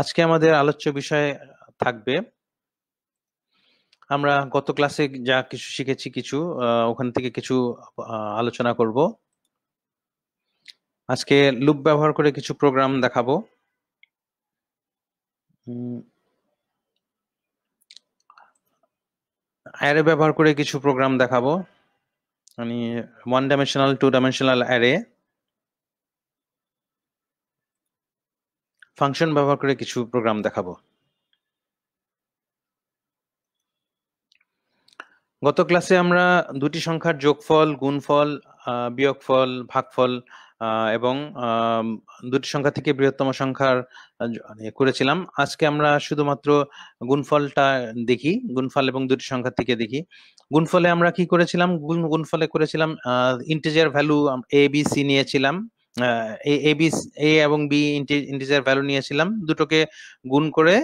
আজকে আমাদের আলোচ্য বিষয় থাকবে আমরা গত ক্লাসে যা কিছু শিখেছি কিছু ওখান থেকে কিছু আলোচনা করব আজকে লুপ ব্যবহার করে কিছু প্রোগ্রাম দেখাবো অ্যারে ব্যবহার করে কিছু প্রোগ্রাম দেখাবো মানে one dimensional two dimensional array function ব্যবহার করে কিছু প্রোগ্রাম দেখাবো গত ক্লাসে আমরা দুটি সংখ্যার যোগফল গুণফল বিয়োগফল ভাগফল এবং দুটি সংখ্যা থেকে বৃহত্তম সংখ্যার মানে ইয়ে করেছিলাম আজকে আমরা শুধুমাত্র গুণফলটা দেখি গুণফল এবং দুটি সংখ্যা থেকে দেখি গুণফলে আমরা কি করেছিলাম গুণফলে করেছিলাম integer value A B C নিয়েছিলাম এ বি এ এবং বি ইন্টিজার ভ্যালু নিয়েছিলাম দুটোকে গুণ করে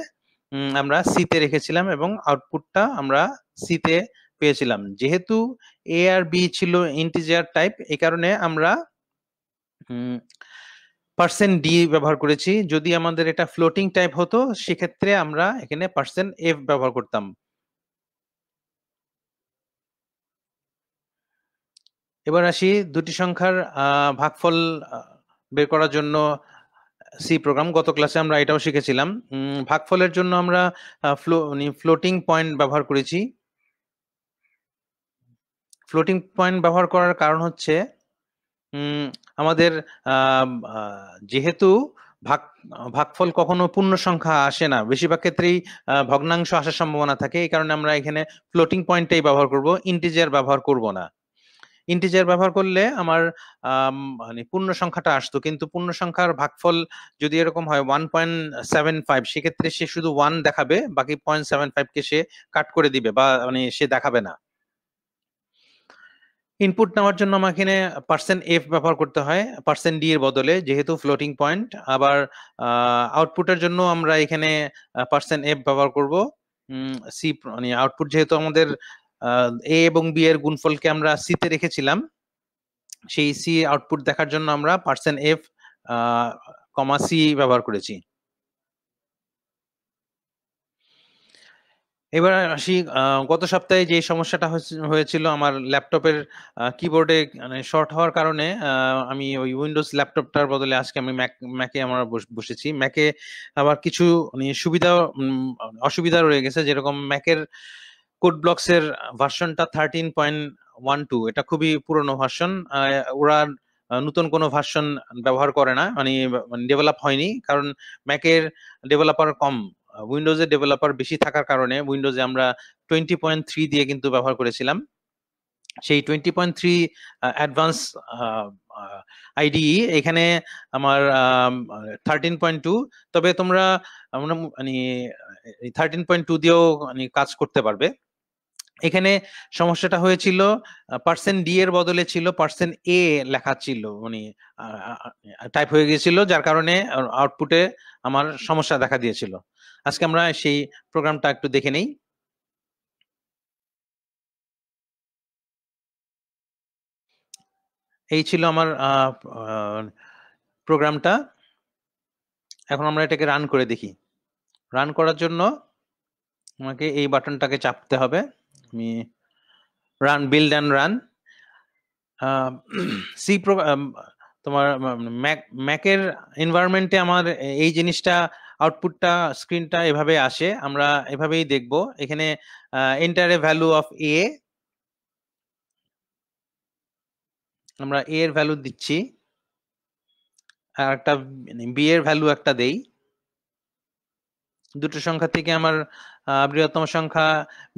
আমরা সিতে রেখেছিলাম এবং আউটপুটটা আমরা সিতে পেয়েছিলাম যেহেতু এ আর বি ছিল ইন্টিজার টাইপ এই কারণে আমরা পার্সেন্ট ডি ব্যবহার করেছি যদি আমাদের এটা ফ্লোটিং টাইপ হতো সেক্ষেত্রে আমরা এখানে পার্সেন্ট এফ ব্যবহার করতাম এবার আসি দুটি সংখ্যার ভাগফল বের করার জন্য সি প্রোগ্রাম গত ক্লাসে আমরা এটাও শিখেছিলাম ভাগফলের জন্য আমরা মানে ফ্লোটিং পয়েন্ট ব্যবহার করেছি ফ্লোটিং পয়েন্ট ব্যবহার করার কারণ হচ্ছে আমাদের যেহেতু ভাগ ভাগফল কখনো পূর্ণ সংখ্যা আসে না বেশিরভাগ ক্ষেত্রেই ভগ্নাংশ আসার সম্ভাবনা থাকে এই কারণে আমরা এখানে ফ্লোটিং পয়েন্টটাই ব্যবহার করব ইন্টিজার ব্যবহার করব না ইন্টিজার ব্যবহার করলে আমার মানে পূর্ণ সংখ্যাটা আসতো কিন্তু পূর্ণ সংখ্যার ভাগফল যদি এরকম হয় ওয়ান পয়েন্ট সেভেন ফাইভ সেক্ষেত্রে সে শুধু ওয়ান দেখাবে বাকি পয়েন্ট সেভেন ফাইভকে সে কাট করে দিবে বা মানে সে দেখাবে না ইনপুট নেওয়ার জন্য আমার এখানে পার্সেন্ট এফ ব্যবহার করতে হয় পার্সেন্ট ডি এর বদলে যেহেতু ফ্লোটিং পয়েন্ট আবার আউটপুটের জন্য আমরা এখানে পার্সেন্ট এফ ব্যবহার করব সি মানে আউটপুট যেহেতু আমাদের এ এবং বি এর গুণফলকে আমরা সিতে রেখেছিলাম সেই সি আউটপুট দেখার জন্য আমরা পার্সেন্ট এফ কমা সি ব্যবহার করেছি এবার আসি গত সপ্তাহে যে সমস্যাটা হয়েছিল আমার ল্যাপটপের কিবোর্ডে মানে শর্ট হওয়ার কারণে আমি ওই উইন্ডোজ ল্যাপটপটার বদলে আজকে আমি ম্যাক ম্যাকে আমরা বসেছি ম্যাকে আবার কিছু মানে সুবিধা অসুবিধা রয়ে গেছে যেরকম ম্যাকের কোড ব্লকস এর ভার্সনটা থার্টিন পয়েন্ট ওয়ান টু এটা খুবই পুরনো ভার্সন ওরা নতুন কোনো ভার্সন ব্যবহার করে না মানে, মানে ডেভেলপ হয়নি কারণ ম্যাকের ডেভেলপার কম উইন্ডোজের ডেভেলপার বেশি থাকার কারণে উইন্ডোজে আমরা টোয়েন্টি পয়েন্ট থ্রি দিয়ে কিন্তু ব্যবহার করেছিলাম সেই twenty point three advance ID এখানে আমার থার্টিন পয়েন্ট টু তবে তোমরা মানে থার্টিন পয়েন্ট টু দিয়েও মানে কাজ করতে পারবে এখানে সমস্যাটা হয়েছিল পার্সেন্ট ডি এর বদলে ছিল পার্সেন্ট এ লেখা ছিল মানে টাইপ হয়ে গিয়েছিল যার কারণে আউটপুটে আমার সমস্যা দেখা দিয়েছিল আজকে আমরা সেই প্রোগ্রামটা একটু দেখে নেই এই ছিল আমার প্রোগ্রামটা এখন আমরা এটাকে রান করে দেখি রান করার জন্য আমাকে এই বাটনটাকে চাপতে হবে আমি run build and run C তোমার ম্যাক ম্যাকের এনভায়রনমেন্টে আমার এই জিনিসটা আউটপুটটা স্ক্রিনটা এভাবে আসে আমরা এভাবেই দেখব এখানে enter A value of A আমরা এ এর ভ্যালু দিচ্ছি আর একটা বি মানে এর ভ্যালু একটা দেই দুটো সংখ্যা থেকে আমার বৃহত্তম সংখ্যা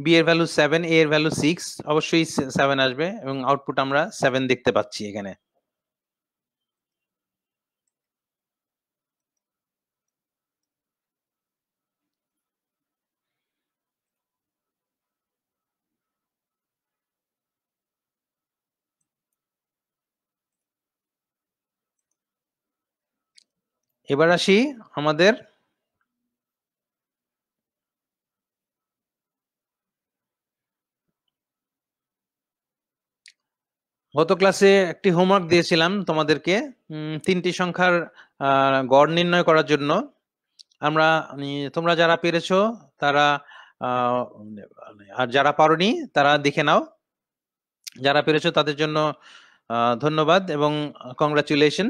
বি এর ভ্যালু সেভেন এ এর ভ্যালু সিক্স অবশ্যই সেভেন আসবে এবং আউটপুট আমরা সেভেন দেখতে পাচ্ছি এখানে এবার আসি আমাদের গত ক্লাসে একটি হোমওয়ার্ক দিয়েছিলাম তোমাদেরকে তিনটি সংখ্যার গড় নির্ণয় করার জন্য আমরা তোমরা যারা পেরেছো তারা আর যারা পারোনি তারা দেখে নাও যারা পেরেছো তাদের জন্য ধন্যবাদ এবং কংগ্রাচুলেশন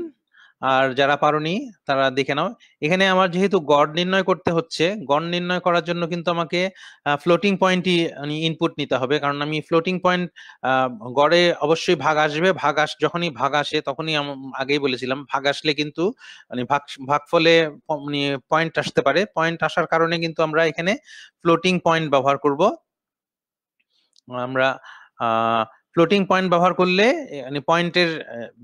আর যারা পারোনি তারা দেখে নাও এখানে আমার যেহেতু গড় নির্ণয় করতে হচ্ছে গড় নির্ণয় করার জন্য কিন্তু আমাকে ফ্লোটিং পয়েন্টই ইনপুট নিতে হবে কারণ আমি ফ্লোটিং পয়েন্ট গড়ে অবশ্যই ভাগ আসবে ভাগ আস যখনই ভাগ আসে তখনই আগেই বলেছিলাম ভাগ আসলে কিন্তু মানে ভাগ ভাগফলে মানে পয়েন্ট আসতে পারে পয়েন্ট আসার কারণে কিন্তু আমরা এখানে ফ্লোটিং পয়েন্ট ব্যবহার করব আমরা আহ ফ্লোটিং পয়েন্ট ব্যবহার করলে মানে পয়েন্টের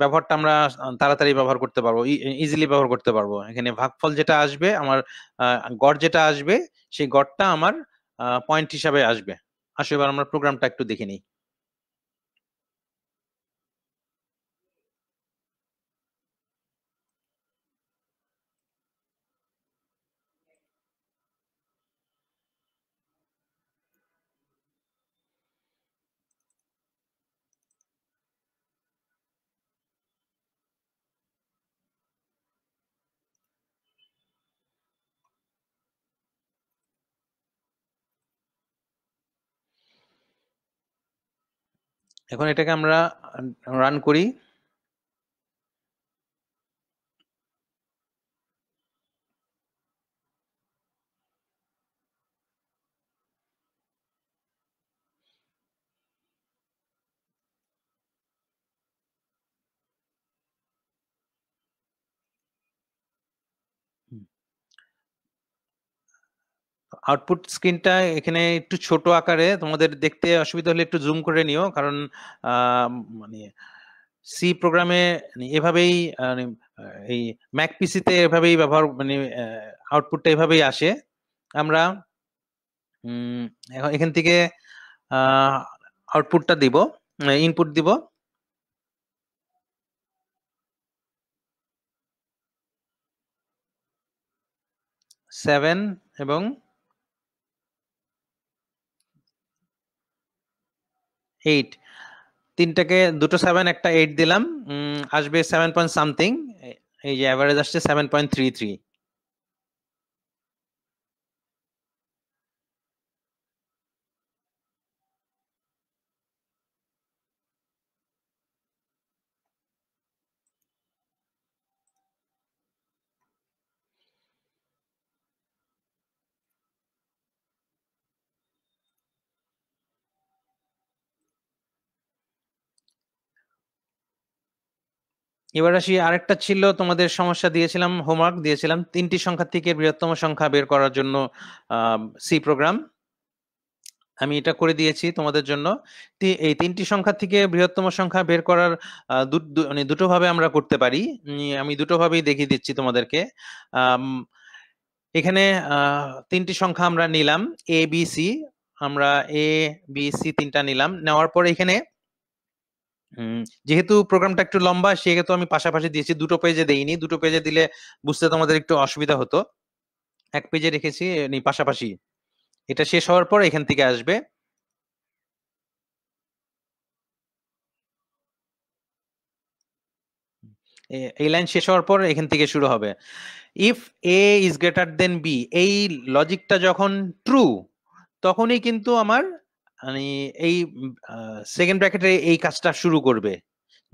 ব্যবহারটা আমরা তাড়াতাড়ি ব্যবহার করতে পারবো ইজিলি ব্যবহার করতে পারবো এখানে ভাগফল যেটা আসবে আমার গড় যেটা আসবে সেই গড়টা আমার পয়েন্ট হিসাবে আসবে আসো এবার আমরা প্রোগ্রামটা একটু দেখে নিই এখন এটাকে আমরা রান করি আউটপুট স্ক্রিনটা এখানে একটু ছোট আকারে তোমাদের দেখতে অসুবিধা হলে একটু জুম করে নিও কারণ মানে সি প্রোগ্রামে মানে এভাবেই মানে, এই ম্যাক পিসিতে এভাবেই ব্যবহার মানে আউটপুটটা এভাবেই আসে আমরা এখান থেকে আউটপুটটা দিব ইনপুট মানে দিব সেভেন এবং এইট তিনটাকে দুটো সেভেন একটা এইট দিলাম আসবে সেভেন পয়েন্ট সামথিং এই যে অ্যাভারেজ আসছে সেভেন পয়েন্ট থ্রি থ্রি এবার আসি আরেকটা ছিল তোমাদের সমস্যা দিয়েছিলাম হোমওয়ার্ক দিয়েছিলাম তিনটি সংখ্যা থেকে বৃহত্তম সংখ্যা বের করার জন্য সি প্রোগ্রাম আমি এটা করে দিয়েছি তোমাদের জন্য এই তিনটি সংখ্যা থেকে বৃহত্তম সংখ্যা বের করার মানে দুটো ভাবে আমরা করতে পারি আমি দুটো ভাবেই দেখিয়ে দিচ্ছি তোমাদেরকে এখানে তিনটি সংখ্যা আমরা নিলাম এ বি সি আমরা এ বি সি তিনটা নিলাম নেওয়ার পরে এখানে যেহেতু প্রোগ্রামটা একটু লম্বা সেহেতু আমি পাশাপাশি দিয়েছি দুটো পেজে দেইনি দুটো পেজে দিলে বুঝতে তোমাদের একটু অসুবিধা হতো এক পেজে রেখেছি পাশাপাশি এটা শেষ হওয়ার পর এখান থেকে আসবে এই লাইন শেষ হওয়ার পর এখান থেকে শুরু হবে if A is greater then B এই লজিকটা যখন ট্রু তখনই কিন্তু আমার মানে এই সেকেন্ড ব্র্যাকেটে এই কাজটা শুরু করবে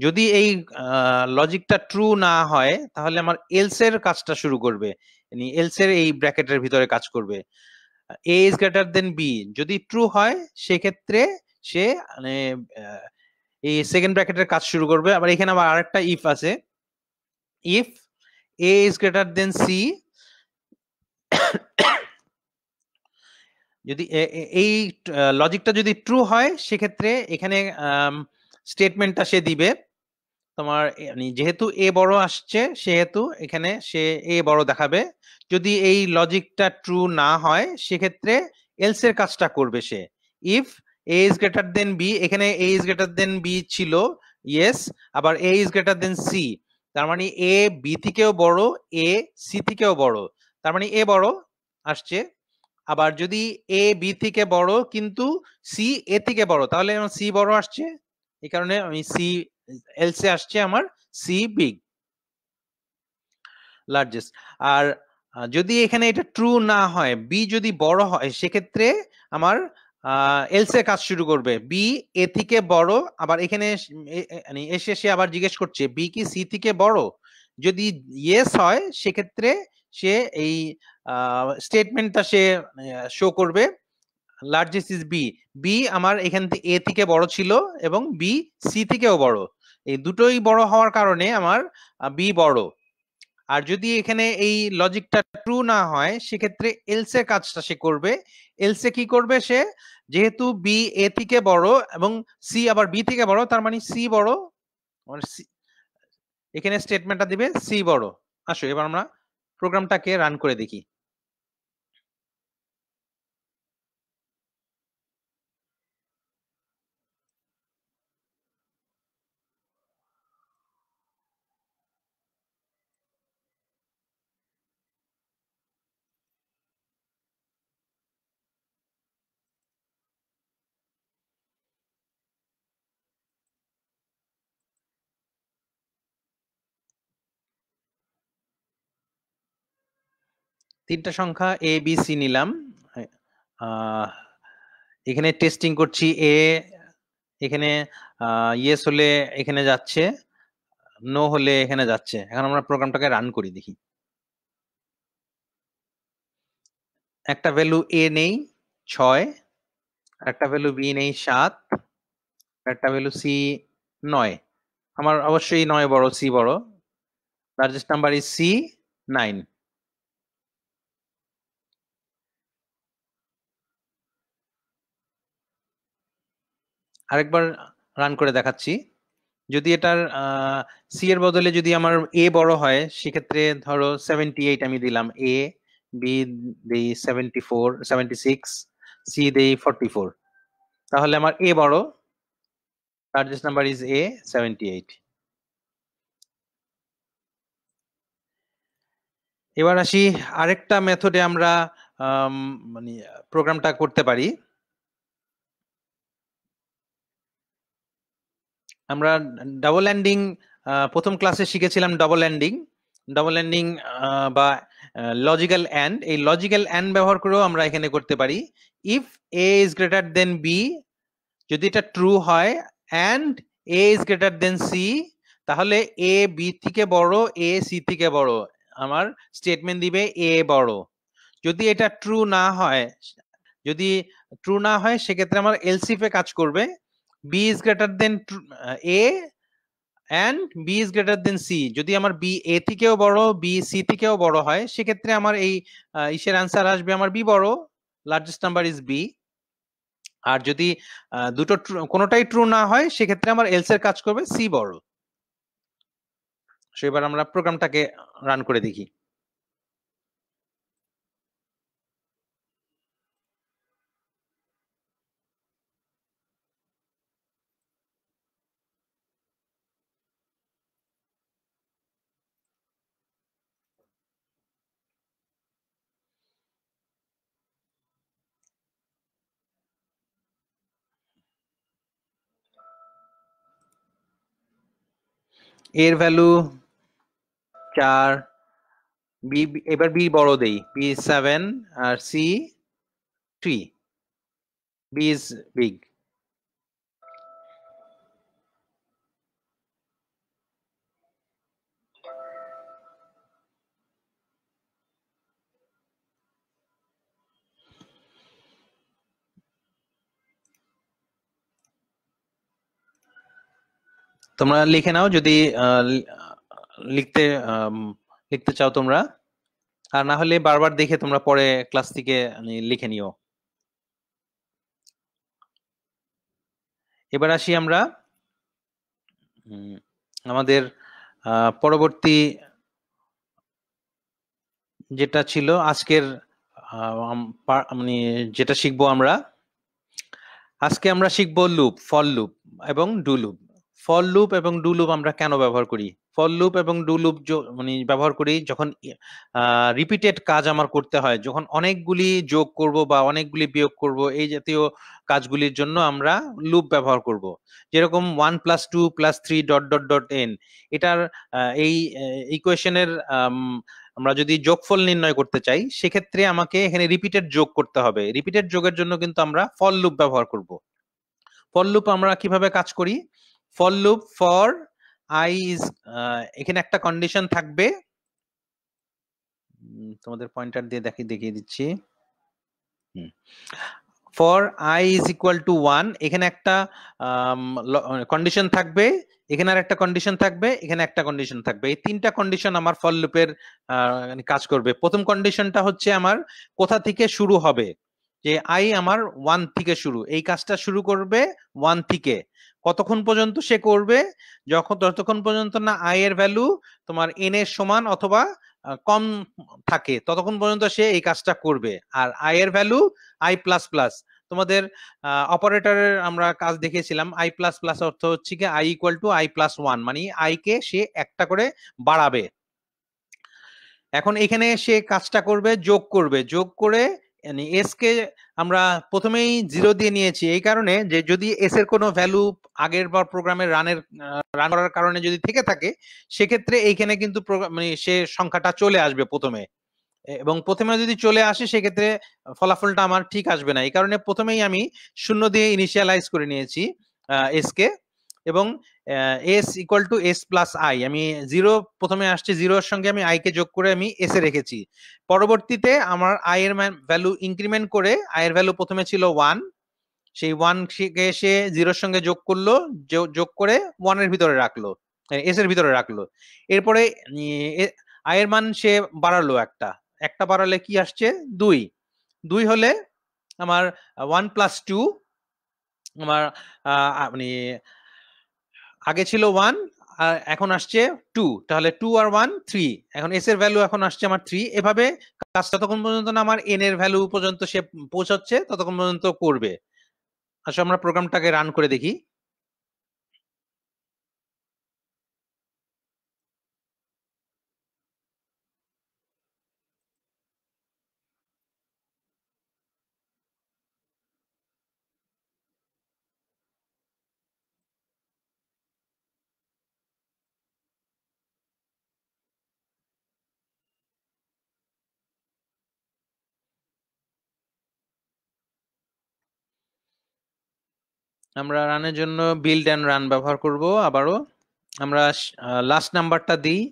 যদি এই লজিকটা ট্রু না হয় তাহলে আমার এলসের কাজটা শুরু করবে মানে এলসের এই ব্র্যাকেটের ভিতরে কাজ করবে A is greater then B যদি ট্রু হয় সেক্ষেত্রে সে মানে এই সেকেন্ড ব্র্যাকেটের কাজ শুরু করবে আবার এখানে আবার আরেকটা ইফ আছে if A is greater then C যদি এই লজিকটা যদি ট্রু হয় সেক্ষেত্রে এখানে স্টেটমেন্টটা সে দিবে তোমার মানে যেহেতু এ বড় আসছে সেহেতু এখানে সে এ বড় দেখাবে যদি এই লজিকটা ট্রু না হয় সেক্ষেত্রে এলস এর কাজটা করবে সে if A is greater then B এখানে A is greater then B ছিল ইয়েস আবার A is greater then C তার মানে এ বি থেকেও বড় এ সি থেকেও বড় তার মানে এ বড় আসছে আবার যদি এ বি থেকে বড় কিন্তু সি এ থেকে বড় তাহলে আমার সি বড় আসছে এই কারণে আমি সি এলসে আসছে আমার সি বিগ লার্জেস্ট আর যদি এখানে এটা ট্রু না হয় বি যদি বড় হয় সেক্ষেত্রে আমার এলসে কাজ শুরু করবে বি এ থেকে বড় আবার এখানে মানে এসে সে আবার জিজ্ঞেস করছে বি কি সি থেকে বড় যদি ইয়েস হয় সেক্ষেত্রে সে এই স্টেটমেন্টটা সে শো মানে, করবে লার্জেস্ট ইজ বি বি আমার এখান থেকে এ থেকে বড় ছিল এবং বি সি থেকেও বড় এই দুটোই বড় হওয়ার কারণে আমার বি বড় আর যদি এখানে এই লজিকটা ট্রু না হয় সেক্ষেত্রে এলস এর কাজটা সে করবে এলস এ কি করবে সে যেহেতু বি এ থেকে বড় এবং সি আবার বি থেকে বড় তার মানে সি বড় এখানে স্টেটমেন্টটা দিবে সি বড় আসো এবার আমরা প্রোগ্রামটাকে রান করে দেখি তিনটা সংখ্যা এ বি সি নিলাম এখানে টেস্টিং করছি এ এখানে ইয়েস হলে এখানে যাচ্ছে নো হলে এখানে যাচ্ছে এখন আমরা প্রোগ্রামটাকে রান করি দেখি একটা ভ্যালু এ নেই ছয় একটা ভ্যালু বি নেই সাত একটা ভ্যালু সি নয় আমার অবশ্যই নয় বড় সি বড় largest number is C nine আরেকবার রান করে দেখাচ্ছি যদি এটার সি এর বদলে যদি আমার এ বড় হয় সেক্ষেত্রে ধরো সেভেন্টি এইট আমি দিলাম এ বি দেই seventy four seventy six C দেই ফোরটি ফোর তাহলে আমার এ বড় largest number is A seventy eight এবার আসি আরেকটা মেথডে আমরা মানে প্রোগ্রামটা করতে পারি আমরা ডাবল ল্যান্ডিং প্রথম ক্লাসে শিখেছিলাম ডাবল ল্যান্ডিং ডাবল ল্যান্ডিং বা লজিক্যাল অ্যান্ড এই লজিক্যাল অ্যান্ড ব্যবহার করেও আমরা এখানে করতে পারি if A is greater then B যদি এটা ট্রু হয় and A is greater then C তাহলে এ বি থেকে বড় এ সি থেকে বড় আমার স্টেটমেন্ট দিবে এ বড় যদি এটা ট্রু না হয় যদি ট্রু না হয় সেক্ষেত্রে আমার এলসিফে কাজ করবে B is greater then A and B is greater then C যদি আমার বি এ থেকেও বড় বি সি থেকেও বড় হয় সেক্ষেত্রে আমার এই ইসের অ্যান্সার আসবে আমার বি বড় লার্জেস্ট নাম্বার ইজ বি আর যদি দুটো কোনোটাই ট্রু না হয় সেক্ষেত্রে আমার এলস এর কাজ করবে সি বড় সো এবার আমরা প্রোগ্রামটাকে রান করে দেখি এর ভ্যালু চার বি এবার বি বড় দেই বি সেভেন আর C three B is big তোমরা লিখে নাও যদি লিখতে লিখতে চাও তোমরা আর না হলে বারবার দেখে তোমরা পরে ক্লাস থেকে মানে লিখে নিও এবার আসি আমরা আমাদের পরবর্তী যেটা ছিল আজকের মানে যেটা শিখবো আমরা আজকে আমরা শিখবো লুপ ফল লুপ এবং ডু লুপ ফর লুপ এবং ডু লুপ আমরা কেন ব্যবহার করি ফর লুপ এবং ডু লুপ মানে ব্যবহার করি যখন রিপিটেড কাজ আমার করতে হয় যখন অনেকগুলি যোগ করব বা অনেকগুলি বিয়োগ করব এই জাতীয় কাজগুলির জন্য আমরা লুপ ব্যবহার করব যেরকম one plus two plus three dot dot dot N এটার এই ইকুয়েশনের আমরা যদি যোগফল নির্ণয় করতে চাই সেক্ষেত্রে আমাকে এখানে রিপিটেড যোগ করতে হবে রিপিটেড যোগের জন্য কিন্তু আমরা ফল লুপ ব্যবহার করব ফল লুপ আমরা কিভাবে কাজ করি for loop for I is এখানে একটা কন্ডিশন থাকবে তোমাদের পয়েন্টার দিয়ে দেখি দেখিয়ে দিচ্ছি for I is equal to one এখানে একটা কন্ডিশন থাকবে এখানে আর একটা কন্ডিশন থাকবে এখানে একটা কন্ডিশন থাকবে এই তিনটা কন্ডিশন আমার ফল লুপের মানে কাজ করবে প্রথম কন্ডিশনটা হচ্ছে আমার কোথা থেকে শুরু হবে যে আই আমার ওয়ান থেকে শুরু এই কাজটা শুরু করবে ওয়ান থেকে কতক্ষণ পর্যন্ত সে করবে যখন যতক্ষণ পর্যন্ত না এর ভ্যালু তোমার এন এর সমান অথবা কম থাকে ততক্ষণ পর্যন্ত সে এই কাজটা করবে আর এর ভ্যালু আই প্লাস প্লাস তোমাদের অপারেটরের আমরা কাজ দেখেছিলাম আই প্লাস প্লাস অর্থ হচ্ছে কি I equal to I plus one মানে আই কে সে একটা করে বাড়াবে এখন এখানে সে কাজটা করবে যোগ করবে যোগ করে মানে এস কে আমরা প্রথমেই জিরো দিয়ে নিয়েছি এই কারণে যে যদি এস এর কোনো ভ্যালু আগের বার প্রোগ্রামের রানের রান করার কারণে যদি থেকে থাকে সেক্ষেত্রে এইখানে কিন্তু মানে সে সংখ্যাটা চলে আসবে প্রথমে এবং প্রথমে যদি চলে আসে সেক্ষেত্রে ফলাফলটা আমার ঠিক আসবে না এই কারণে প্রথমেই আমি শূন্য দিয়ে ইনিশিয়ালাইজ করে নিয়েছি এসকে এবং S equal to S plus I আমি জিরো প্রথমে আসছে জিরোর সঙ্গে আমি আই কে যোগ করে আমি এস এ রেখেছি পরবর্তীতে আমার আই এর ভ্যালু ইনক্রিমেন্ট করে আই এর ভ্যালু প্রথমে ছিল ওয়ান সেই ওয়ান কে সে জিরোর সঙ্গে যোগ করলো যোগ করে ওয়ানের ভিতরে রাখলো এস মানে এর ভিতরে রাখলো এরপরে আই এর মান সে বাড়ালো একটা একটা বাড়ালে কি আসছে দুই দুই হলে আমার ওয়ান প্লাস টু আমার মানে আগে ছিল ওয়ান আর এখন আসছে টু তাহলে টু আর ওয়ান থ্রি এখন এস এর ভ্যালু এখন আসছে আমার থ্রি এভাবে কাজ ততক্ষণ পর্যন্ত না আমার এন এর ভ্যালু পর্যন্ত সে পৌঁছাচ্ছে ততক্ষণ পর্যন্ত করবে আসলে আমরা প্রোগ্রামটাকে রান করে দেখি আমরা রানের জন্য বিল্ড অ্যান্ড রান ব্যবহার করব আবারও আমরা লাস্ট নাম্বারটা দিই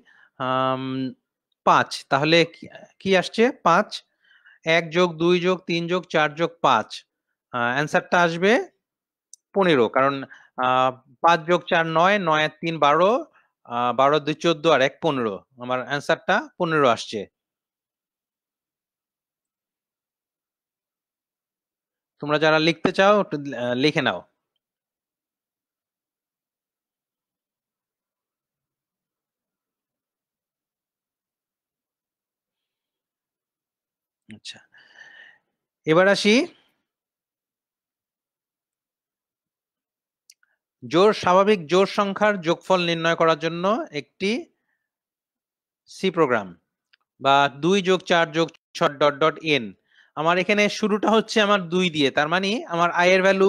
পাঁচ তাহলে কি আসছে পাঁচ এক যোগ দুই যোগ তিন যোগ চার যোগ পাঁচ অ্যান্সারটা আসবে পনেরো কারণ পাঁচ যোগ চার নয় নয় তিন বারো বারো দুই চোদ্দ আর এক পনেরো আমার অ্যান্সারটা পনেরো আসছে তোমরা যারা লিখতে চাও একটু লিখে নাও এবার আসি জোর স্বাভাবিক জোর সংখ্যার যোগফল নির্ণয় করার জন্য একটি সি প্রোগ্রাম বা দুই যোগ চার যোগ ছ ডট ডট এন আমার এখানে শুরুটা হচ্ছে আমার দুই দিয়ে তার মানে আমার আয়ের ভ্যালু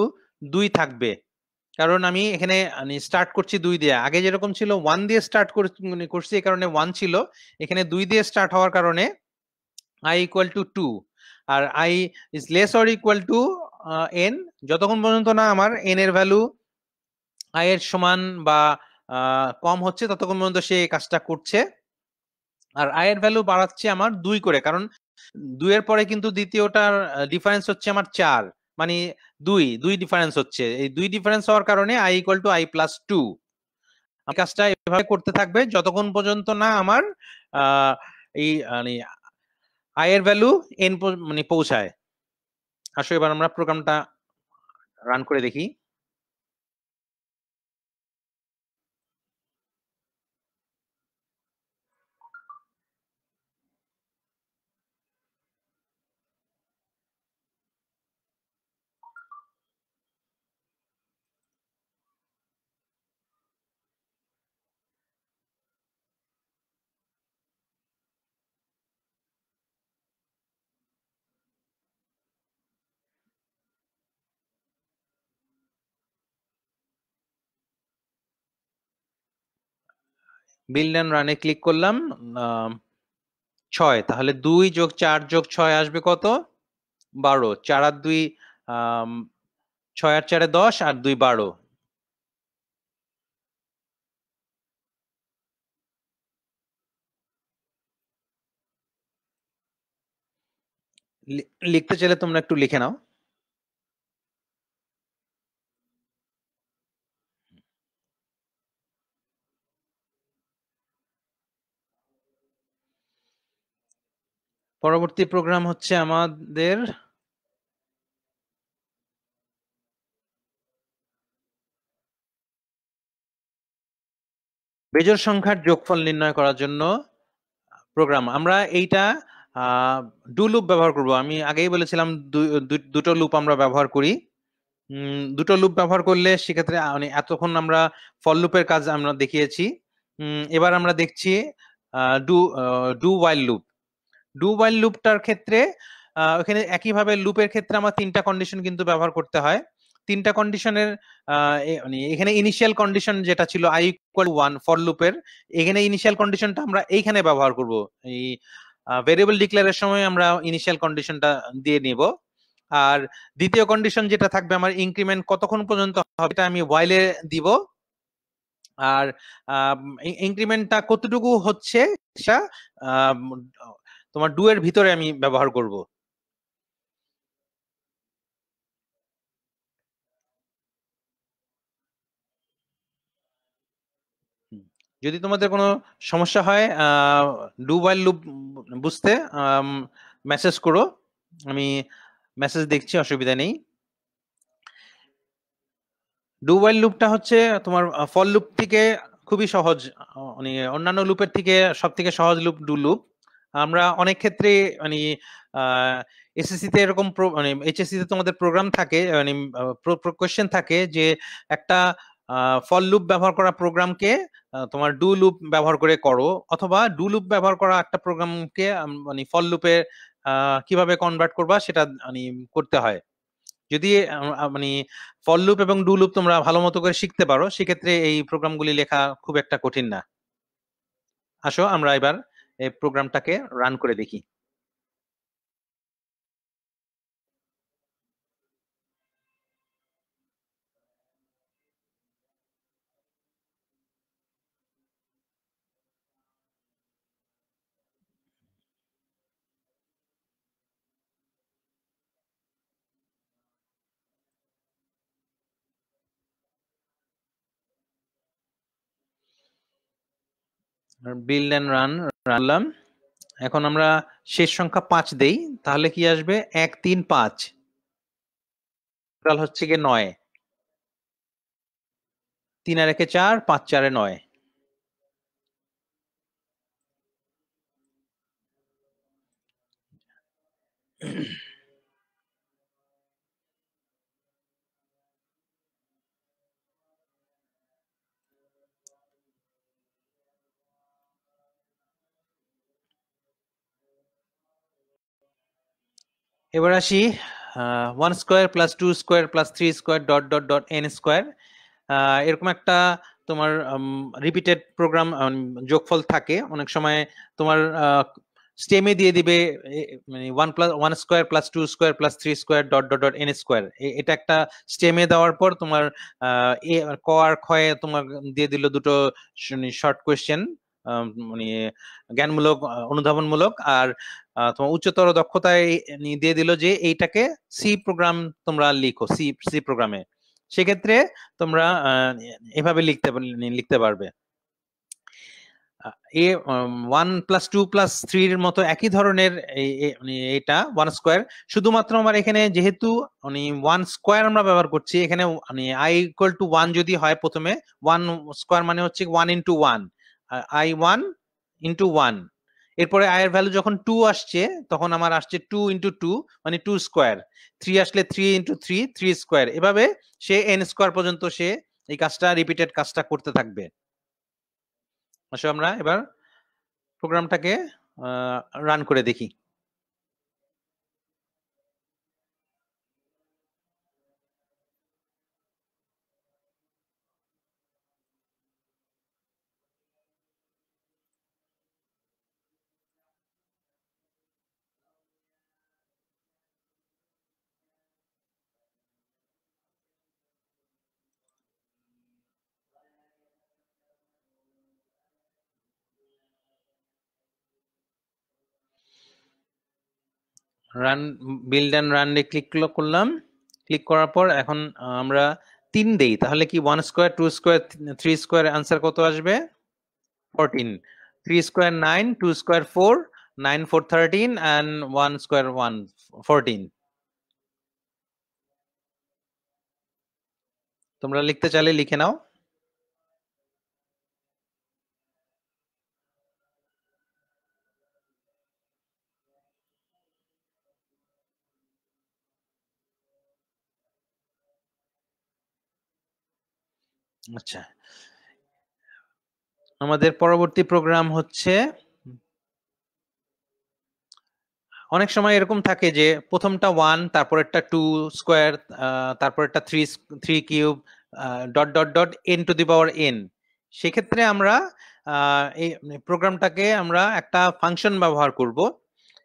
দুই থাকবে কারণ আমি এখানে স্টার্ট করছি দুই দিয়ে আগে যেরকম ছিল ওয়ান দিয়ে স্টার্ট মানে করছি এই কারণে ওয়ান ছিল এখানে দুই দিয়ে স্টার্ট হওয়ার কারণে আই ইকুয়াল টু টু আর I is less or equal to N যতক্ষণ পর্যন্ত না আমার এন এর ভ্যালু আই এর সমান বা uh, কম হচ্ছে ততক্ষণ পর্যন্ত সে কাজটা করছে আর আই এর ভ্যালু বাড়াচ্ছে আমার দুই করে কারণ দুইয়ের পরে কিন্তু দ্বিতীয়টার ডিফারেন্স হচ্ছে আমার চার মানে দুই দুই ডিফারেন্স হচ্ছে এই দুই ডিফারেন্স হওয়ার কারণে I equal to I plus two কাজটা এভাবে করতে থাকবে যতক্ষণ পর্যন্ত না আমার এই মানে আই এর ভ্যালু এন মানে পৌঁছায় আসো এবার আমরা প্রোগ্রামটা রান করে দেখি বিল অ্যান্ড রানে ক্লিক করলাম ছয় তাহলে দুই যোগ চার যোগ ছয় আসবে কত বারো চার আর দুই ছয় আর চারে দশ আর দুই বারো লিখতে চাইলে তোমরা একটু লিখে নাও পরবর্তী প্রোগ্রাম হচ্ছে আমাদের বেজোর সংখ্যার যোগফল নির্ণয় করার জন্য প্রোগ্রাম আমরা এইটা ডু লুপ ব্যবহার করব আমি আগেই বলেছিলাম দুটো লুপ আমরা ব্যবহার করি দুটো লুপ ব্যবহার করলে সেক্ষেত্রে মানে এতক্ষণ আমরা ফল লুপের কাজ আমরা দেখিয়েছি এবার আমরা দেখছি do do while loop do while লুপটার ক্ষেত্রে ওখানে একইভাবে লুপের ক্ষেত্রে আমার তিনটা কন্ডিশন কিন্তু ব্যবহার করতে হয় তিনটা কন্ডিশনের মানে এখানে ইনিশিয়াল কন্ডিশন যেটা ছিল আই ইকুয়াল ওয়ান ফর লুপের এখানে ইনিশিয়াল কন্ডিশনটা আমরা এইখানে ব্যবহার করব এই ভেরিয়েবল ডিক্লেয়ারের সময় আমরা ইনিশিয়াল কন্ডিশনটা দিয়ে নিব আর দ্বিতীয় কন্ডিশন যেটা থাকবে আমার ইনক্রিমেন্ট কতক্ষণ পর্যন্ত হবে এটা আমি ওয়াইলে দিব আর ইনক্রিমেন্টটা কতটুকু হচ্ছে সেটা তোমার ডু এর ভিতরে আমি ব্যবহার করব যদি তোমাদের কোনো সমস্যা হয় ডু ওয়াইল লুপ বুঝতে মেসেজ করো আমি মেসেজ দেখছি অসুবিধা নেই ডু ওয়াইল লুপটা হচ্ছে তোমার ফল লুপ থেকে খুবই সহজ মানে অন্যান্য লুপের থেকে সব থেকে সহজ লুপ ডু লুপ আমরা অনেক ক্ষেত্রে মানে এসএসসি তে এরকম মানে এইচএসসি তে তোমাদের প্রোগ্রাম থাকে মানে কোশ্চেন থাকে যে একটা ফল লুপ ব্যবহার করা প্রোগ্রামকে তোমার ডু লুপ ব্যবহার করে করো অথবা ডু লুপ ব্যবহার করা একটা প্রোগ্রামকে মানে ফল লুপে কিভাবে কনভার্ট করবা সেটা মানে করতে হয় যদি মানে ফল লুপ এবং ডু লুপ তোমরা ভালো মতো করে শিখতে পারো সেক্ষেত্রে এই প্রোগ্রামগুলি লেখা খুব একটা কঠিন না আসো আমরা এবার এই প্রোগ্রামটাকে রান করে দেখি build and run রাখলাম এখন আমরা শেষ সংখ্যা পাঁচ দেই তাহলে কি আসবে এক তিন পাঁচ হচ্ছে গিয়ে নয় তিন আর একে চার পাঁচ চারে নয় Mm-hmm. এবার আসি one square plus two square plus three square dot dot dot N square এরকম একটা তোমার রিপিটেড প্রোগ্রাম যোগফল থাকে অনেক সময় তোমার স্টেমে দিয়ে দিবে মানে one plus one square plus two square plus three square dot dot dot N square এটা একটা স্টেমে দেওয়ার পর তোমার এ ক আর ক্ষয়ে তোমার দিয়ে দিল দুটো শর্ট কোয়েশ্চেন মানে মানে জ্ঞানমূলক অনুধাবনমূলক আর তোমার উচ্চতর দক্ষতায় দিয়ে দিল যে এইটাকে সি প্রোগ্রাম তোমরা লিখো সি সি প্রোগ্রামে সেক্ষেত্রে তোমরা এভাবে লিখতে লিখতে পারবে এ ওয়ান প্লাস টু প্লাস থ্রির মতো একই ধরনের মানে এটা ওয়ান স্কোয়ার শুধুমাত্র আমার এখানে যেহেতু মানে ওয়ান স্কোয়ার আমরা ব্যবহার করছি এখানে মানে আই ইকুয়াল টু ওয়ান যদি হয় প্রথমে ওয়ান স্কোয়ার মানে হচ্ছে one into one I one into one এরপরে আয়ের ভ্যালু যখন টু আসছে তখন আমার আসছে টু ইন্টু টু মানে টু স্কোয়ার থ্রি আসলে three into three three square এভাবে সে এন স্কোয়ার পর্যন্ত সে এই কাজটা রিপিটেড কাজটা করতে থাকবে আসলে আমরা এবার প্রোগ্রামটাকে রান করে দেখি রান বিল্ড অ্যান্ড রানে ক্লিক করলাম ক্লিক করার পর এখন আমরা তিন দেই তাহলে কি one square two square three square answer কত আসবে fourteen three square nine two square four nine four thirteen and one square one fourteen তোমরা লিখতে চাইলে লিখে নাও আচ্ছা আমাদের পরবর্তী প্রোগ্রাম হচ্ছে অনেক সময় এরকম থাকে যে প্রথমটা ওয়ান তারপর একটা টু স্কোয়ার তারপর একটা three three cube dot dot dot n to the power n সেক্ষেত্রে আমরা এই প্রোগ্রামটাকে আমরা একটা ফাংশন ব্যবহার করব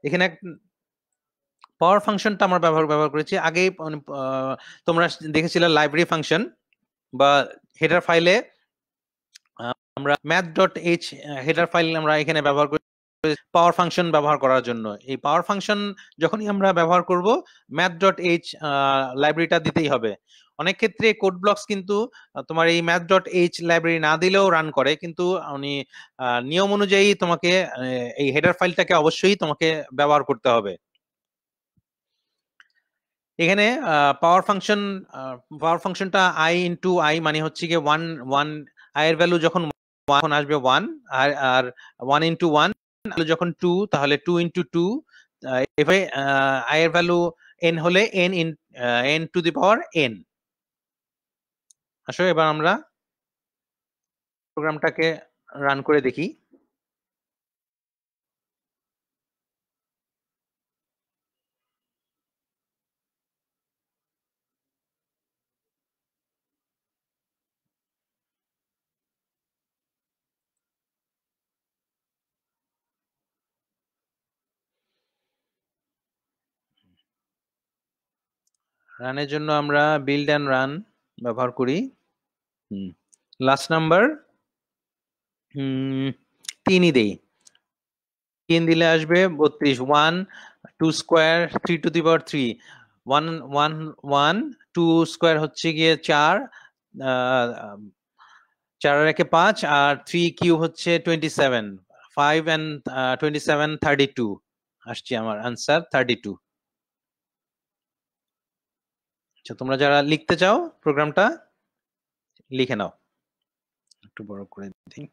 এখানে পাওয়ার ফাংশনটা আমরা ব্যবহার ব্যবহার করেছি আগেই তোমরা দেখেছিলে লাইব্রেরি ফাংশন বা হেডার ফাইলে আমরা math dot h header file আমরা এখানে ব্যবহার করি পাওয়ার ফাংশন ব্যবহার করার জন্য এই পাওয়ার ফাংশন যখনই আমরা ব্যবহার করব ম্যাথ ডট এইচ লাইব্রেরিটা দিতেই হবে অনেক ক্ষেত্রে কোড ব্লকস কিন্তু তোমার এই ম্যাথ ডট এইচ লাইব্রেরি না দিলেও রান করে কিন্তু উনি নিয়ম অনুযায়ী তোমাকে এই হেডার ফাইলটাকে অবশ্যই তোমাকে ব্যবহার করতে হবে এখানে পাওয়ার ফাংশন পাওয়ার ফাংশনটা আই ইন্টু আই মানে হচ্ছে গিয়ে ওয়ান ওয়ান আই এর ভ্যালু যখন ওয়ান আসবে ওয়ান আর আর ওয়ান ইন্টু ওয়ান যখন টু তাহলে টু ইন্টু টু এভাবে আই এর ভ্যালু এন হলে n in n to the power n আসো এবার আমরা প্রোগ্রামটাকে রান করে দেখি রানের জন্য আমরা বিল্ড অ্যান্ড রান ব্যবহার করি লাস্ট নাম্বার তিনই দেই তিন দিলে আসবে বত্রিশ one two square three to the power three one one one two square হচ্ছে গিয়ে চার চার একে পাঁচ আর থ্রি কিউ হচ্ছে twenty seven five and twenty seven thirty two আসছে আমার আনসার থার্টি টু আচ্ছা তোমরা যারা লিখতে চাও প্রোগ্রামটা লিখে নাও একটু বড় করে দিই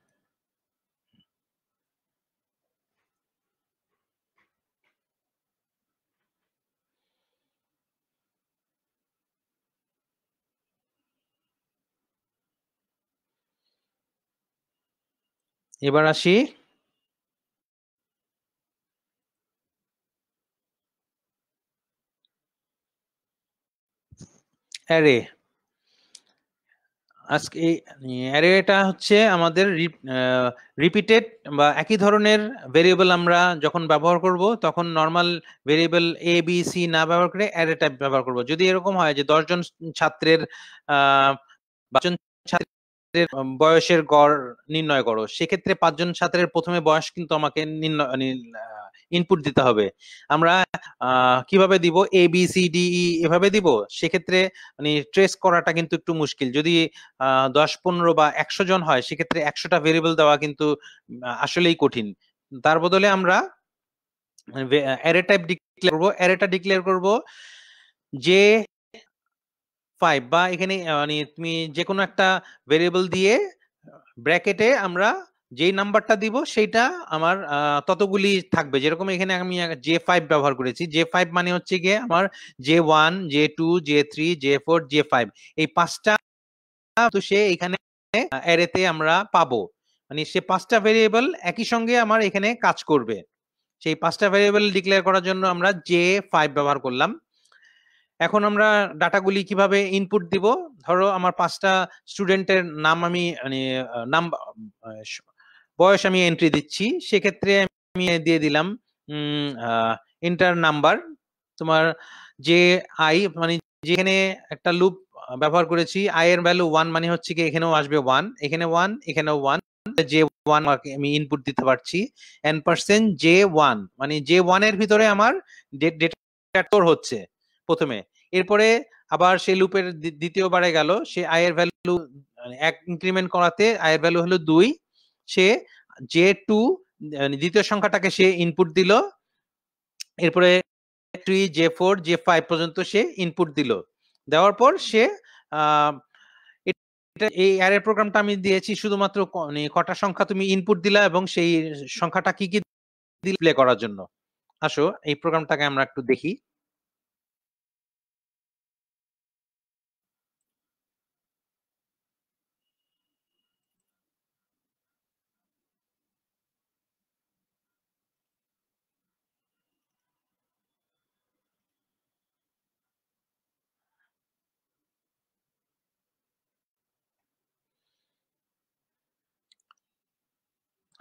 এবার আসি অ্যারে আজকে এই অ্যারেটা হচ্ছে আমাদের রিপিটেড বা একই ধরনের ভেরিয়েবল আমরা যখন ব্যবহার করব তখন normal variable a B c না ব্যবহার করে অ্যারে টাইপ ব্যবহার করব যদি এরকম হয় যে দশজন ছাত্রের পাঁচজন ছাত্রের বয়সের গড় নির্ণয় করো সেক্ষেত্রে পাঁচজন ছাত্রের প্রথমে বয়স কিন্তু আমাকে নির্ণয় ইনপুট দিতে হবে আমরা কিভাবে দিব a B c d e এভাবে দিব সেক্ষেত্রে মানে ট্রেস করাটা কিন্তু একটু মুশকিল যদি দশ পনেরো বা একশো জন হয় সেক্ষেত্রে একশোটা ভেরিয়েবল দেওয়া কিন্তু আসলেই কঠিন তার বদলে আমরা অ্যারে টাইপ ডিক্লেয়ার করবো অ্যারেটা ডিক্লেয়ার করব যে ফাইভ বা এখানে মানে তুমি যে কোনো একটা ভেরিয়েবল দিয়ে ব্র্যাকেটে আমরা যেই নাম্বারটা দিব সেইটা আমার ততগুলি থাকবে যেরকম এখানে আমি জে ফাইভ ব্যবহার করেছি জে ফাইভ মানে হচ্ছে গিয়ে আমার j one j two j three j four j five এই পাঁচটা তো সে এখানে অ্যারেতে আমরা পাবো মানে সে পাঁচটা ভেরিয়েবল একই সঙ্গে আমার এখানে কাজ করবে সেই পাঁচটা ভেরিয়েবল ডিক্লেয়ার করার জন্য আমরা জে ফাইভ ব্যবহার করলাম এখন আমরা ডাটাগুলি কিভাবে ইনপুট দিব ধরো আমার পাঁচটা স্টুডেন্টের নাম আমি মানে নাম বয়স আমি এন্ট্রি দিচ্ছি সেক্ষেত্রে আমি দিয়ে দিলাম এন্টার নাম্বার তোমার যে আই মানে যেখানে একটা লুপ ব্যবহার করেছি আই এর ভ্যালু ওয়ান মানে হচ্ছে কি এখানেও আসবে ওয়ান এখানে ওয়ান এখানেও ওয়ান যে ওয়ান আমি ইনপুট দিতে পারছি এন পার্সেন্ট জে ওয়ান মানে জে ওয়ান এর ভিতরে আমার ডেটা স্টোর হচ্ছে প্রথমে এরপরে আবার সেই লুপের দ্বিতীয়বারে গেল সে আয়ের ভ্যালু মানে এক ইনক্রিমেন্ট করাতে আয়ের ভ্যালু হলো দুই সে জে টু মানে দ্বিতীয় সংখ্যাটাকে সে ইনপুট দিল এরপরে three j four j five পর্যন্ত সে ইনপুট দিল দেওয়ার পর সে এই অ্যারে প্রোগ্রামটা আমি দিয়েছি শুধুমাত্র মানে কটা সংখ্যা তুমি ইনপুট দিলা এবং সেই সংখ্যাটা কি কি প্লে করার জন্য আসো এই প্রোগ্রামটাকে আমরা একটু দেখি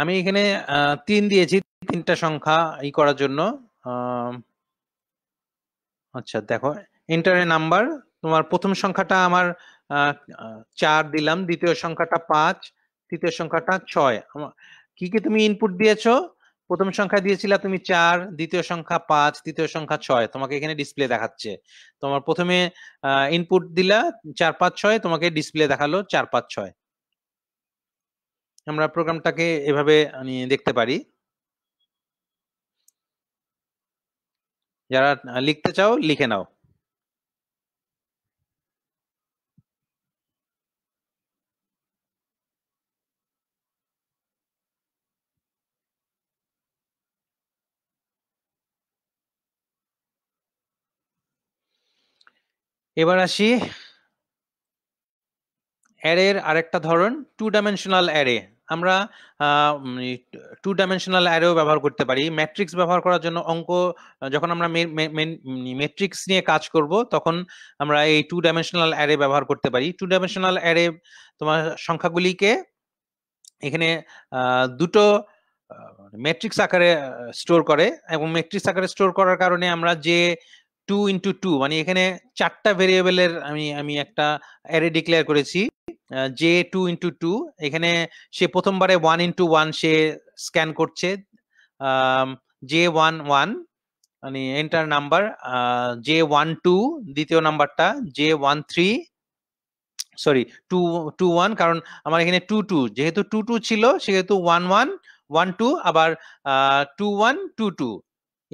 আমি এখানে তিন দিয়েছি তিনটা সংখ্যা ই করার জন্য আচ্ছা দেখো এন্টারের নাম্বার তোমার প্রথম সংখ্যাটা আমার চার দিলাম দ্বিতীয় সংখ্যাটা পাঁচ তৃতীয় সংখ্যাটা ছয় কি কি তুমি ইনপুট দিয়েছো প্রথম সংখ্যা দিয়েছিলে তুমি চার দ্বিতীয় সংখ্যা পাঁচ তৃতীয় সংখ্যা ছয় তোমাকে এখানে ডিসপ্লে দেখাচ্ছে তোমার প্রথমে ইনপুট দিলা চার পাঁচ ছয় তোমাকে ডিসপ্লে দেখালো চার পাঁচ ছয় আমরা প্রোগ্রামটাকে এভাবে আমি দেখতে পারি যারা লিখতে চাও লিখে নাও এবার আসি অ্যারের আরেকটা ধরন টু ডাইমেনশনাল অ্যারে আমরা টু ডাইমেনশনাল অ্যারেও ব্যবহার করতে পারি ম্যাট্রিক্স ব্যবহার করার জন্য অঙ্ক যখন আমরা ম্যাট্রিক্স নিয়ে কাজ করব তখন আমরা এই টু ডাইমেনশনাল অ্যারে ব্যবহার করতে পারি টু ডাইমেনশনাল অ্যারে তোমার সংখ্যাগুলিকে এখানে দুটো ম্যাট্রিক্স মানে আকারে স্টোর করে এবং ম্যাট্রিক্স আকারে স্টোর করার কারণে আমরা যে টু ইন্টু টু মানে এখানে চারটা ভেরিয়েবলের আমি আমি একটা অ্যারে ডিক্লেয়ার করেছি জে টু ইন্টু টু এখানে সে প্রথমবারে ওয়ান ইন্টু ওয়ান সে স্ক্যান করছে জে ওয়ান ওয়ান মানে enter number j one two দ্বিতীয় নাম্বারটা j one three sorry two two one কারণ আমার এখানে টু টু যেহেতু টু টু ছিল সেহেতু ওয়ান ওয়ান ওয়ান টু আবার টু ওয়ান টু টু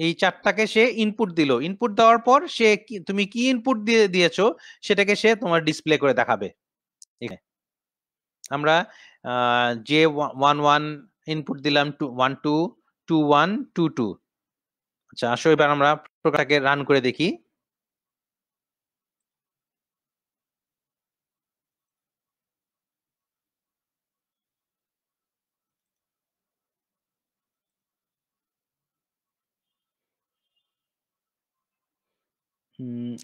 এই চারটাকে সে ইনপুট দিল ইনপুট দেওয়ার পর সে তুমি কি ইনপুট দিয়ে দিয়েছো সেটাকে সে তোমার ডিসপ্লে করে দেখাবে এখানে আমরা যে ওয়ান ওয়ান ইনপুট দিলাম two one two two one two two আচ্ছা আসো এবার আমরা প্রোগ্রামটাকে রান করে দেখি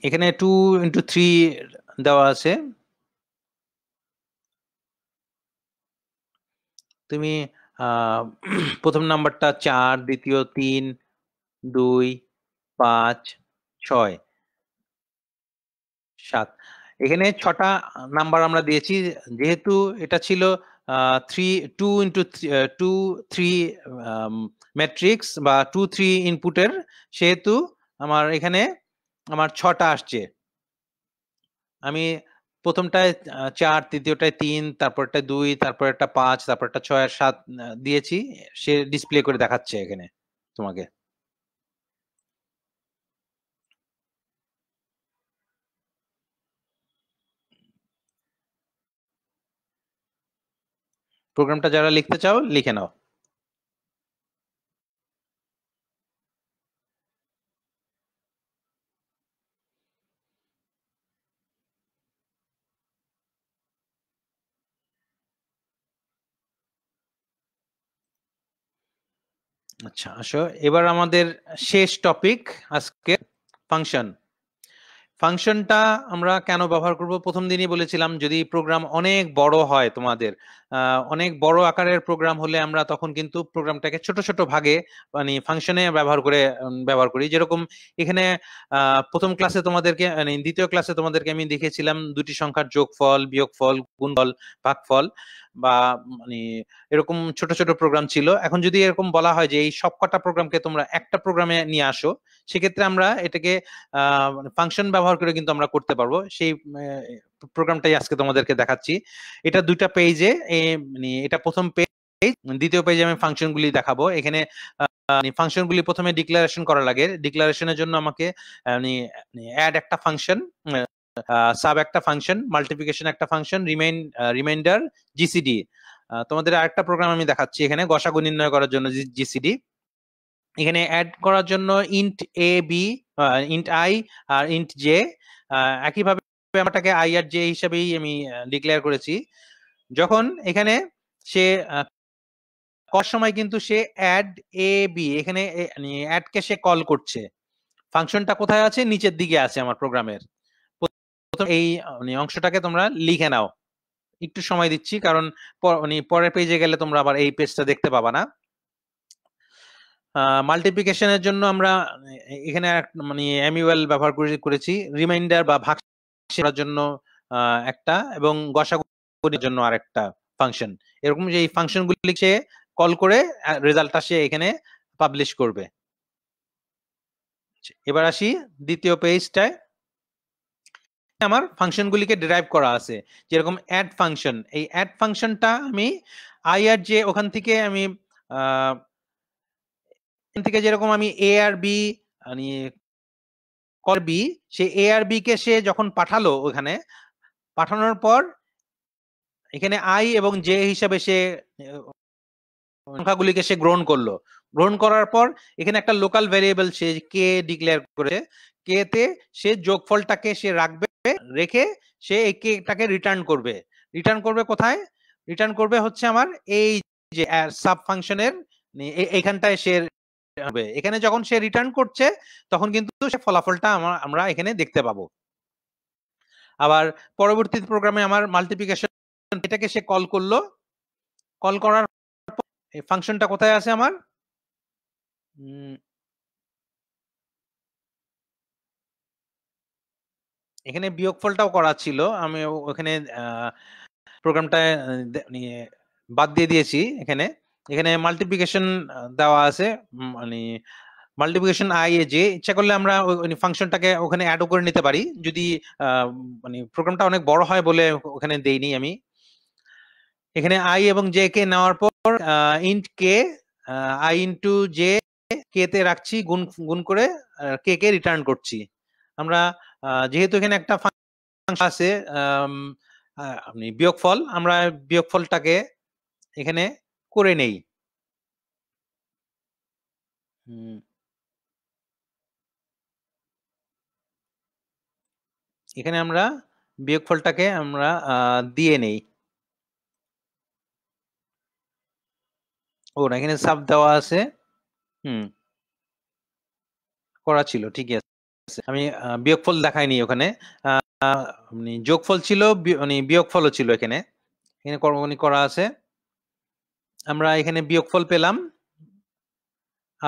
এখানে টু ইন্টু থ্রি দেওয়া আছে তুমি প্রথম নাম্বারটা চার দ্বিতীয় তিন দুই পাঁচ ছয় সাত এখানে ছটা নাম্বার আমরা দিয়েছি যেহেতু এটা ছিল three two into two three matrix বা টু থ্রি ইনপুটের সেহেতু আমার এখানে আমার ছটা আসছে আমি প্রথমটায় চার তৃতীয়টায় তিন তারপরটা দুই তারপর একটা পাঁচ তারপর একটা ছয় আর সাত দিয়েছি সে ডিসপ্লে করে দেখাচ্ছে এখানে তোমাকে প্রোগ্রামটা যারা লিখতে চাও লিখে নাও আচ্ছা আসো এবার আমাদের শেষ টপিক আজকে ফাংশন ফাংশনটা আমরা কেন ব্যবহার করব প্রথম দিনই বলেছিলাম যদি প্রোগ্রাম অনেক বড় হয় তোমাদের অনেক বড় আকারের প্রোগ্রাম হলে আমরা তখন কিন্তু প্রোগ্রামটাকে ছোট ছোট ভাগে মানে ফাংশনে ব্যবহার করে ব্যবহার করি যেরকম এখানে প্রথম ক্লাসে তোমাদেরকে মানে দ্বিতীয় ক্লাসে তোমাদেরকে আমি দেখেছিলাম দুটি সংখ্যার যোগফল বিয়োগফল গুণফল ভাগফল বা মানে এরকম ছোট ছোট প্রোগ্রাম ছিল এখন যদি এরকম বলা হয় যে এই সবকটা প্রোগ্রামকে তোমরা একটা প্রোগ্রামে নিয়ে আসো সেক্ষেত্রে আমরা এটাকে ফাংশন মানে ব্যবহার করে কিন্তু আমরা করতে পারবো সেই প্রোগ্রামটাই আজকে তোমাদেরকে দেখাচ্ছি এটা দুইটা পেজে মানে এটা প্রথম পেজ দ্বিতীয় পেজে আমি ফাংশনগুলি দেখাবো এখানে ফাংশনগুলি মানে প্রথমে ডিক্লারেশন করা লাগে ডিক্লারেশনের জন্য আমাকে অ্যাড মানে, একটা ফাংশন সাব একটা ফাংশন মাল্টিপ্লিকেশন একটা ফাংশন রিমাইন রিমাইন্ডার জিসিডি তোমাদের আরেকটা প্রোগ্রাম আমি দেখাচ্ছি এখানে গসাগু নির্ণয় করার জন্য জিসিডি এখানে অ্যাড করার জন্য int a b int i আর ইন্ট জে একইভাবে আমারটাকে আই আর জে হিসাবেই আমি ডিক্লেয়ার করেছি যখন এখানে সে কর সময় কিন্তু সে অ্যাড এ বি এখানে অ্যাডকে সে কল করছে ফাংশনটা কোথায় আছে নিচের দিকে আছে আমার প্রোগ্রামের প্রথম এই মানে অংশটাকে তোমরা লিখে নাও একটু সময় দিচ্ছি কারণ মানে পরের পেজে গেলে তোমরা আবার এই পেজটা দেখতে পাবা না মাল্টিপ্লিকেশনের জন্য আমরা এখানে মানে অ্যামিউয়াল ব্যবহার করে করেছি রিমাইন্ডার বা ভাগ করার জন্য একটা এবং গসাগুলির জন্য আরেকটা ফাংশন এরকম যে এই ফাংশনগুলি সে কল করে রেজাল্টটা সে এখানে পাবলিশ করবে আচ্ছা, এবার আসি দ্বিতীয় পেজটায় আমার ফাংশনগুলিকে ডেরাইভ করা আছে যেরকম অ্যাড ফাংশন এই অ্যাড ফাংশনটা আমি আই আর জে ওখান থেকে আমি এখান থেকে যেরকম আমি এ আর বি আমি কল বি সে এ আর বি কে সে যখন পাঠালো ওখানে পাঠানোর পর এখানে আই এবং জে হিসাবে সে সংখ্যাগুলিকে সে গ্রহণ করলো গ্রহণ করার পর এখানে একটা লোকাল ভ্যারিয়েবল সে কে ডিক্লেয়ার করে কে তে সে যোগফলটাকে সে রাখবে রেখে সে এই কেকটাকে রিটার্ন করবে রিটার্ন করবে কোথায় রিটার্ন করবে হচ্ছে আমার এই যে সাব ফাংশনের এখানটায় সে হবে এখানে যখন সে রিটার্ন করছে তখন কিন্তু সে ফলাফলটা আমরা এখানে দেখতে পাবো আবার পরবর্তী প্রোগ্রামে আমার মাল্টিপ্লিকেশন এটাকে সে কল করলো কল করার ফাংশনটা কোথায় আছে আমার এখানে বিয়োগফলটাও করা ছিল আমি ওখানে প্রোগ্রামটা বাদ দিয়ে দিয়েছি এখানে এখানে মাল্টিপ্লিকেশন দেওয়া আছে মানে মাল্টিপ্লিকেশন আই এ যে ইচ্ছা করলে আমরা ওই মানে ফাংশনটাকে ওখানে অ্যাডও করে নিতে পারি যদি মানে প্রোগ্রামটা অনেক বড় হয় বলে ওখানে দেইনি আমি এখানে আই এবং জে কে নেওয়ার পর int k i into j k তে রাখছি গুণ গুণ করে কে কে রিটার্ন করছি আমরা যেহেতু এখানে একটা ফাংশন আছে আপনি বিয়োগফল আমরা বিয়োগফলটাকে এখানে করে নেই এখানে আমরা বিয়োগফলটাকে আমরা দিয়ে নেই ও না এখানে সাব দেওয়া আছে হুম করা ছিল ঠিক আছে আমি বিয়োগফল দেখাইনি ওখানে যোগ মানে যোগফল ছিল মানে বিয়োগফলও ছিল এখানে এখানে কর্মী করা আছে আমরা এখানে বিয়োগফল পেলাম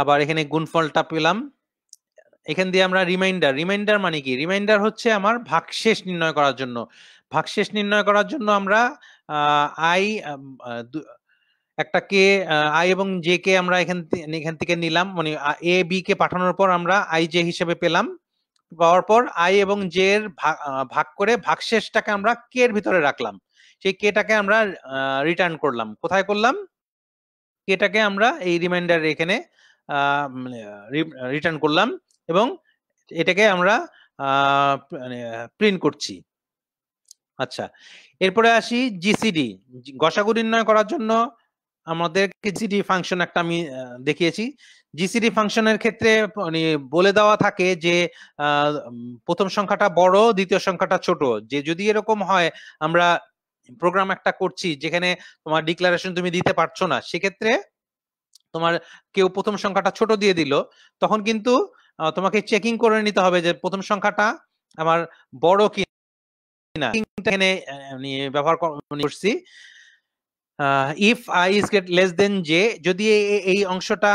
আবার এখানে গুণফলটা পেলাম এখান দিয়ে আমরা রিমাইন্ডার রিমাইন্ডার মানে কি রিমাইন্ডার হচ্ছে আমার ভাগশেষ নির্ণয় করার জন্য ভাগশেষ নির্ণয় করার জন্য আমরা আই একটা কে আই এবং জে কে আমরা এখান এখান থেকে নিলাম মানে এ বি কে পাঠানোর পর আমরা আই জে হিসেবে পেলাম পাওয়ার পর আই এবং জে এর ভাগ করে ভাগশেষটাকে আমরা কে এর ভিতরে রাখলাম সেই কেটাকে আমরা রিটার্ন করলাম কোথায় করলাম কেটাকে আমরা এই রিমাইন্ডার এখানে রিটার্ন মানে, করলাম এবং এটাকে আমরা প্রিন্ট মানে, করছি আচ্ছা এরপরে আসি জিসিডি গসাগু নির্ণয় করার জন্য আমাদের জিডি ফাংশন একটা আমি দেখিয়েছি জিসিডি ফাংশনের ক্ষেত্রে মানে বলে দেওয়া থাকে যে প্রথম সংখ্যাটা বড় দ্বিতীয় সংখ্যাটা ছোট যে যদি এরকম হয় আমরা প্রোগ্রাম একটা করছি যেখানে তোমার ডিক্লারেশন তুমি দিতে পারছো না সেক্ষেত্রে তোমার কেউ প্রথম সংখ্যাটা ছোট দিয়ে দিল তখন কিন্তু তোমাকে চেকিং করে নিতে হবে যে প্রথম সংখ্যাটা আমার বড় কি না ব্যবহার মানে করছি if i is get less than j যদি এই অংশটা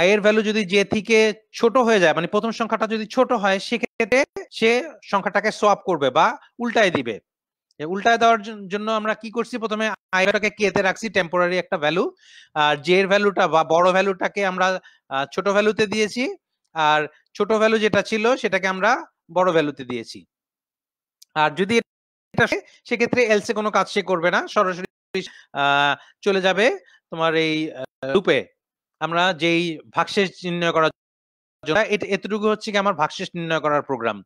আই এর ভ্যালু যদি জে থেকে ছোট হয়ে যায় মানে প্রথম সংখ্যাটা যদি ছোট হয় সেক্ষেত্রে সে সংখ্যাটাকে সোয়াপ করবে বা উল্টায় দিবে উল্টায় দেওয়ার জন্য আমরা কি করছি প্রথমে আইটাকে কেতে রাখছি টেম্পোরারি একটা ভ্যালু আর জে এর ভ্যালুটা বা বড় ভ্যালুটাকে আমরা ছোট ভ্যালুতে দিয়েছি আর ছোট ভ্যালু যেটা ছিল সেটাকে আমরা বড় ভ্যালুতে দিয়েছি আর যদি একটা সেক্ষেত্রে এলসে কোনো কাজ সে করবে না সরাসরি চলে যাবে তোমার এই রূপে আমরা যেই ভাগশেষ নির্ণয় করার জন্য এতটুকু হচ্ছে কি আমার ভাগশেষ নির্ণয় করার program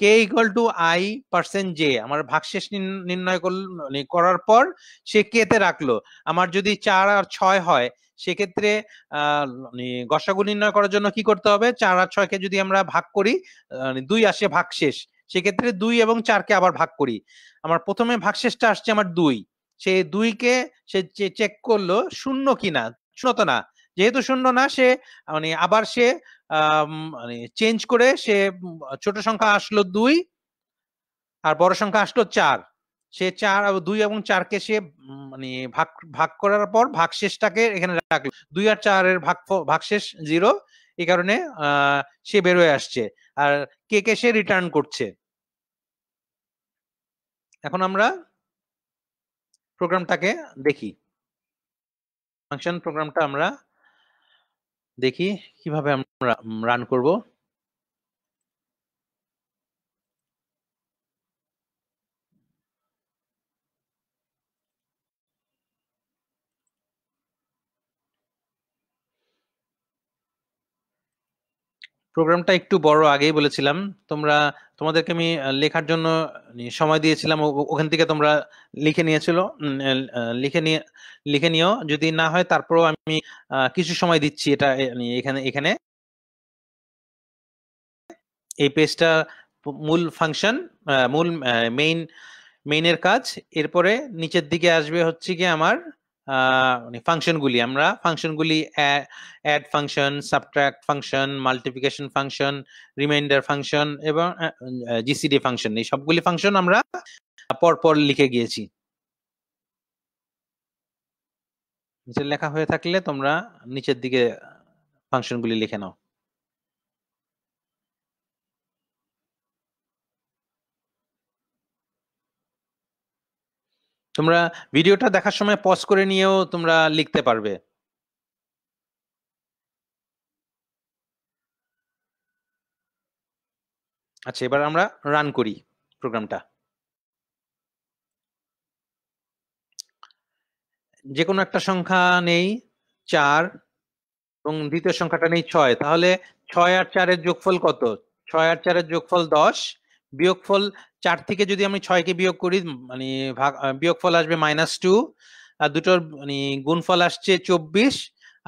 k equal to i percent j আমার ভাগশেষ নির্ণয় মানে করার পর সে কেতে রাখলো আমার যদি চার আর ছয় হয় সেক্ষেত্রে মানে গসাগু নির্ণয় করার জন্য কি করতে হবে চার আর ছয়কে যদি আমরা ভাগ করি মানে দুই আসে ভাগশেষ সেক্ষেত্রে দুই এবং চারকে আবার ভাগ করি আমার প্রথমে ভাগশেষটা আসছে আমার দুই সে দুইকে সে চেক করলো শূন্য কিনা শূন্য তো না যেহেতু শূন্য না সে মানে আবার সে মানে চেঞ্জ করে সে ছোট সংখ্যা আসলো দুই আর বড় সংখ্যা আসলো চার সে চার দুই এবং চারকে সে মানে ভাগ ভাগ করার পর শেষটাকে এখানে রাখলো দুই আর চারের ভাগ শেষ জিরো এই কারণে সে বেরোয় আসছে আর কে কে সে রিটার্ন করছে এখন আমরা প্রোগ্রামটাকে দেখি ফাংশন প্রোগ্রামটা আমরা দেখি কিভাবে আমরা রান করব প্রোগ্রামটা একটু বড় আগেই বলেছিলাম তোমরা তোমাদেরকে আমি লেখার জন্য সময় দিয়েছিলাম ওখান থেকে তোমরা লিখে নিয়েছিল লিখে নিয়ে লিখে নিও যদি না হয় তারপরেও আমি কিছু সময় দিচ্ছি এটা এখানে এখানে এই পেজটা মূল ফাংশন মূল মেইন মেইনের কাজ এরপরে নিচের দিকে আসবে হচ্ছে কি আমার মানে ফাংশনগুলি আমরা ফাংশনগুলি add function subtract function multiplication function reminder function এবং জিসিডি ফাংশন এই সবগুলি ফাংশন আমরা পরপর লিখে গিয়েছি নিচের লেখা হয়ে থাকলে তোমরা নিচের দিকে ফাংশনগুলি লিখে নাও তোমরা ভিডিওটা দেখার সময় পজ করে নিয়েও তোমরা লিখতে পারবে আচ্ছা এবার আমরা রান করি প্রোগ্রামটা যে কোনো একটা সংখ্যা নেই চার এবং দ্বিতীয় সংখ্যাটা নেই ছয় তাহলে ছয় আর চারের যোগফল কত ছয় আর চারের যোগফল দশ বিয়োগফল চার থেকে যদি আমি ছয়কে বিয়োগ করি মানে ভাগ বিয়োগফল আসবে মাইনাস টু আর দুটোর মানে গুণফল আসছে চব্বিশ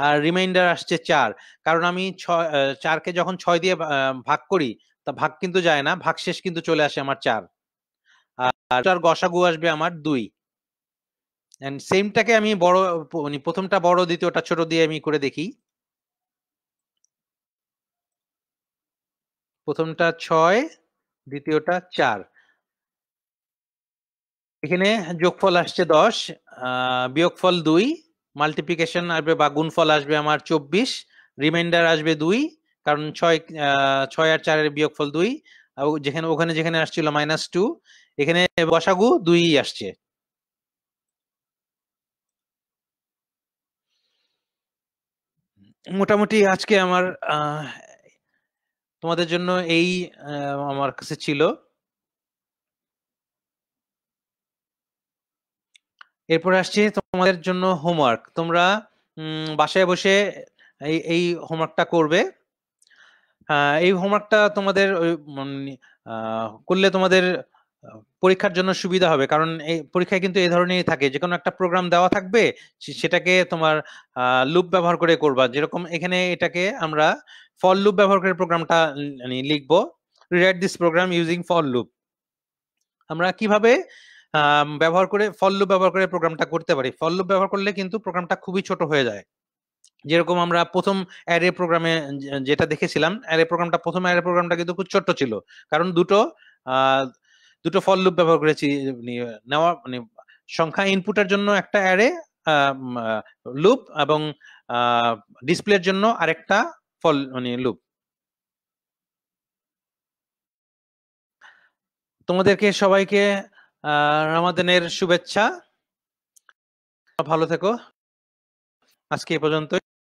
আর রিমাইন্ডার আসছে চার কারণ আমি ছয় চারকে যখন ছয় দিয়ে ভাগ করি তা ভাগ কিন্তু যায় না ভাগ শেষ কিন্তু চলে আসে আমার চার আর তার গসাগু আসবে আমার দুই অ্যান্ড সেমটাকে আমি বড় মানে প্রথমটা বড় দ্বিতীয়টা ছোট দিয়ে আমি করে দেখি প্রথমটা ছয় দ্বিতীয়টা চার এখানে যোগফল আসছে দশ বিয়োগফল দুই মাল্টিপ্লিকেশন আসবে বা গুণফল আসবে আমার চব্বিশ রিমাইন্ডার আসবে দুই কারণ ছয় ছয় আর চারের বিয়োগফল দুই যেখানে ওখানে যেখানে আসছিল মাইনাস টু এখানে বসাগু দুই আসছে মোটামুটি আজকে আমার তোমাদের জন্য এই আমার কাছে ছিল এরপর আসছে তোমাদের জন্য হোমওয়ার্ক তোমরা বাসায় বসে এই এই হোমওয়ার্কটা করবে হ্যাঁ, এই হোমওয়ার্কটা তোমাদের মানে, করলে তোমাদের পরীক্ষার জন্য সুবিধা হবে কারণ এই পরীক্ষায় কিন্তু এই ধরনেরই থাকে যে কোনো একটা প্রোগ্রাম দেওয়া থাকবে সেটাকে তোমার লুপ ব্যবহার করে করবা যেরকম এখানে এটাকে আমরা ফল লুপ ব্যবহার করে প্রোগ্রামটা লিখবো rewrite this program using for loop আমরা কিভাবে ব্যবহার করে ফল লুপ ব্যবহার করে প্রোগ্রামটা করতে পারি ফল লুপ ব্যবহার করলে কিন্তু প্রোগ্রামটা খুবই ছোট হয়ে যায় যেরকম আমরা প্রথম অ্যারে প্রোগ্রামে যেটা দেখেছিলাম অ্যারে প্রোগ্রামটা প্রথম অ্যারে প্রোগ্রামটা কিন্তু খুব ছোট্ট ছিল কারণ দুটো দুটো ফল লুপ ব্যবহার করেছি মানে, নেওয়া মানে সংখ্যা ইনপুটের জন্য একটা অ্যারে লুপ এবং ডিসপ্লের জন্য আরেকটা ফল মানে লুপ তোমাদেরকে সবাইকে রামাদানের শুভেচ্ছা ভালো থেকো আজকে এ পর্যন্তই